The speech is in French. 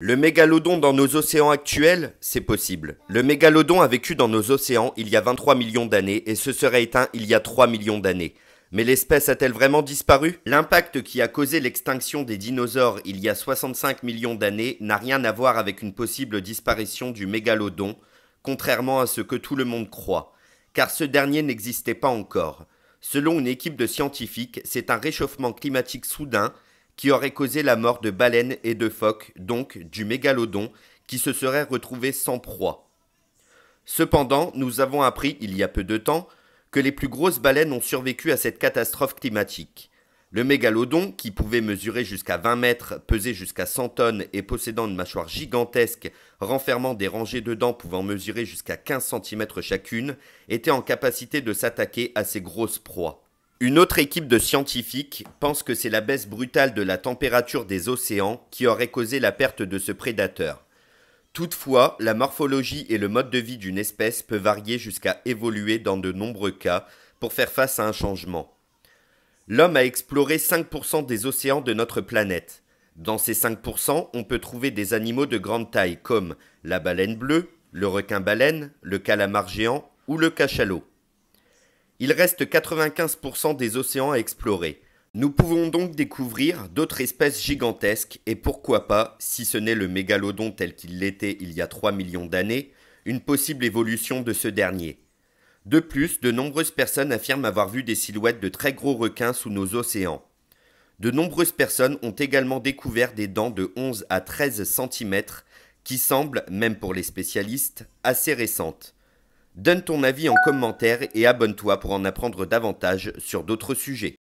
Le mégalodon dans nos océans actuels, c'est possible. Le mégalodon a vécu dans nos océans il y a 23 millions d'années et se serait éteint il y a 3 millions d'années. Mais l'espèce a-t-elle vraiment disparu L'impact qui a causé l'extinction des dinosaures il y a 65 millions d'années n'a rien à voir avec une possible disparition du mégalodon, contrairement à ce que tout le monde croit, car ce dernier n'existait pas encore. Selon une équipe de scientifiques, c'est un réchauffement climatique soudain qui aurait causé la mort de baleines et de phoques, donc du mégalodon, qui se serait retrouvé sans proie. Cependant, nous avons appris il y a peu de temps que les plus grosses baleines ont survécu à cette catastrophe climatique. Le mégalodon, qui pouvait mesurer jusqu'à 20 mètres, peser jusqu'à 100 tonnes et possédant une mâchoire gigantesque, renfermant des rangées de dents pouvant mesurer jusqu'à 15 cm chacune, était en capacité de s'attaquer à ces grosses proies. Une autre équipe de scientifiques pense que c'est la baisse brutale de la température des océans qui aurait causé la perte de ce prédateur. Toutefois, la morphologie et le mode de vie d'une espèce peut varier jusqu'à évoluer dans de nombreux cas pour faire face à un changement. L'homme a exploré 5% des océans de notre planète. Dans ces 5%, on peut trouver des animaux de grande taille comme la baleine bleue, le requin-baleine, le calamar géant ou le cachalot. Il reste 95% des océans à explorer. Nous pouvons donc découvrir d'autres espèces gigantesques et pourquoi pas, si ce n'est le mégalodon tel qu'il l'était il y a 3 millions d'années, une possible évolution de ce dernier. De plus, de nombreuses personnes affirment avoir vu des silhouettes de très gros requins sous nos océans. De nombreuses personnes ont également découvert des dents de 11 à 13 cm qui semblent, même pour les spécialistes, assez récentes. Donne ton avis en commentaire et abonne-toi pour en apprendre davantage sur d'autres sujets.